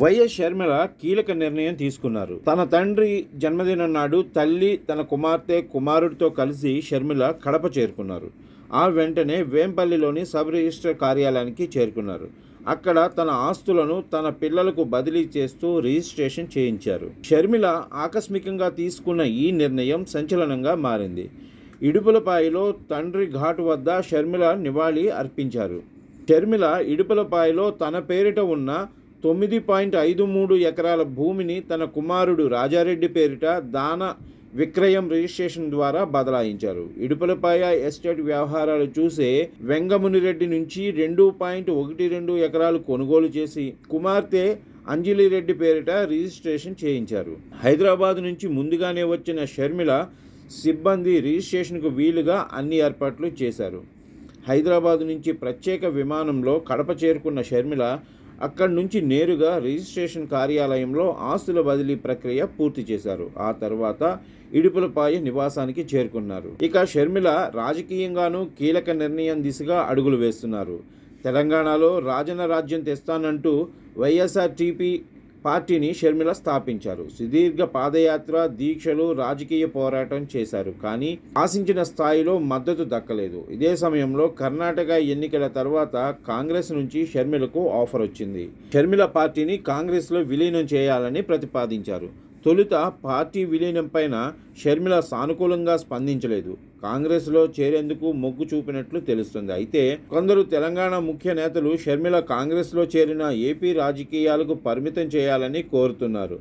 YS Sharmila కీలక నిర్ణయం తీసుకున్నారు తన తండ్రి జన్మదినం నాడు తల్లి తన కుమార్తె కుమారుడితో కలిసి షర్మిల కడప చేరుకున్నారు ఆ వెంటనే వేంపల్లిలోని సబ్ రిజిస్టర్ కార్యాలయానికి చేరుకున్నారు అక్కడ తన ఆస్తులను తన పిల్లలకు బదిలీ చేస్తూ రిజిస్ట్రేషన్ చేయించారు షర్మిల ఆకస్మికంగా తీసుకున్న ఈ నిర్ణయం సంచలనంగా మారింది ఇడుపులపాయలో తండ్రి ఘాటు వద్ద షర్మిల నివాళి అర్పించారు షర్మిల ఇడుపులపాయలో తన పేరిట ఉన్న తొమ్మిది పాయింట్ ఐదు మూడు ఎకరాల భూమిని తన కుమారుడు రాజారెడ్డి పేరిట దాన విక్రయం రిజిస్ట్రేషన్ ద్వారా బదలాయించారు ఇడుపలపాయ ఎస్టేట్ వ్యవహారాలు చూసే వెంగమునిరెడ్డి నుంచి రెండు పాయింట్ ఒకటి రెండు ఎకరాలు కొనుగోలు చేసి కుమార్తె అంజలి రెడ్డి పేరిట రిజిస్ట్రేషన్ చేయించారు హైదరాబాద్ నుంచి ముందుగానే వచ్చిన షర్మిల సిబ్బంది రిజిస్ట్రేషన్కు వీలుగా అన్ని ఏర్పాట్లు చేశారు హైదరాబాద్ నుంచి ప్రత్యేక విమానంలో కడప చేరుకున్న షర్మిల అక్కడి నుంచి నేరుగా రిజిస్ట్రేషన్ కార్యాలయంలో ఆస్తుల బదిలీ ప్రక్రియ పూర్తి చేశారు ఆ తర్వాత ఇడుపులపాయ నివాసానికి చేరుకున్నారు ఇక షర్మిల రాజకీయంగానూ కీలక నిర్ణయం దిశగా అడుగులు వేస్తున్నారు తెలంగాణలో రాజన రాజ్యం తెస్తానంటూ వైఎస్ఆర్టీపీ పార్టీని షర్మిల స్థాపించారు సుదీర్ఘ పాదయాత్ర దీక్షలు రాజకీయ పోరాటం చేశారు కానీ ఆశించిన స్థాయిలో మద్దతు దక్కలేదు ఇదే సమయంలో కర్ణాటక ఎన్నికల తర్వాత కాంగ్రెస్ నుంచి షర్మిలకు ఆఫర్ వచ్చింది షర్మిల పార్టీని కాంగ్రెస్లో విలీనం చేయాలని ప్రతిపాదించారు తొలుత పార్టీ విలీనం పైన షర్మిల సానుకూలంగా స్పందించలేదు కాంగ్రెస్లో చేరేందుకు మొగ్గు చూపినట్లు తెలుస్తుంది అయితే కొందరు తెలంగాణ ముఖ్య నేతలు షర్మిల కాంగ్రెస్లో చేరిన ఏపీ రాజకీయాలకు పరిమితం చేయాలని కోరుతున్నారు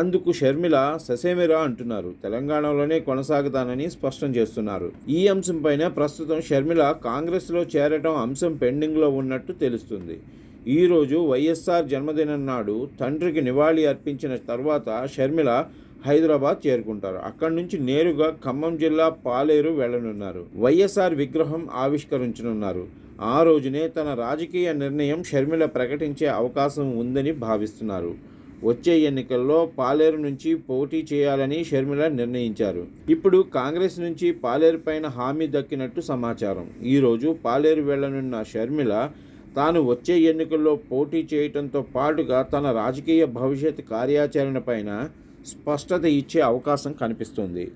అందుకు షర్మిల ససేమిరా అంటున్నారు తెలంగాణలోనే కొనసాగుతానని స్పష్టం చేస్తున్నారు ఈ అంశంపైన ప్రస్తుతం షర్మిల కాంగ్రెస్లో చేరటం అంశం పెండింగ్లో ఉన్నట్టు తెలుస్తుంది ఈరోజు వైఎస్ఆర్ జన్మదినం నాడు తండ్రికి నివాళి అర్పించిన తర్వాత షర్మిల హైదరాబాద్ చేరుకుంటారు అక్కడి నుంచి నేరుగా ఖమ్మం జిల్లా పాలేరు వెళ్లనున్నారు వైఎస్ఆర్ విగ్రహం ఆవిష్కరించనున్నారు ఆ రోజునే తన రాజకీయ నిర్ణయం షర్మిల ప్రకటించే అవకాశం ఉందని భావిస్తున్నారు వచ్చే ఎన్నికల్లో పాలేరు నుంచి పోటీ చేయాలని షర్మిల నిర్ణయించారు ఇప్పుడు కాంగ్రెస్ నుంచి పాలేరు పైన హామీ దక్కినట్టు సమాచారం ఈరోజు పాలేరు వెళ్లనున్న షర్మిల తాను వచ్చే ఎన్నికల్లో పోటీ చేయటంతో పాటుగా తన రాజకీయ భవిష్యత్ కార్యాచరణపైన స్పష్టత ఇచ్చే అవకాశం కనిపిస్తుంది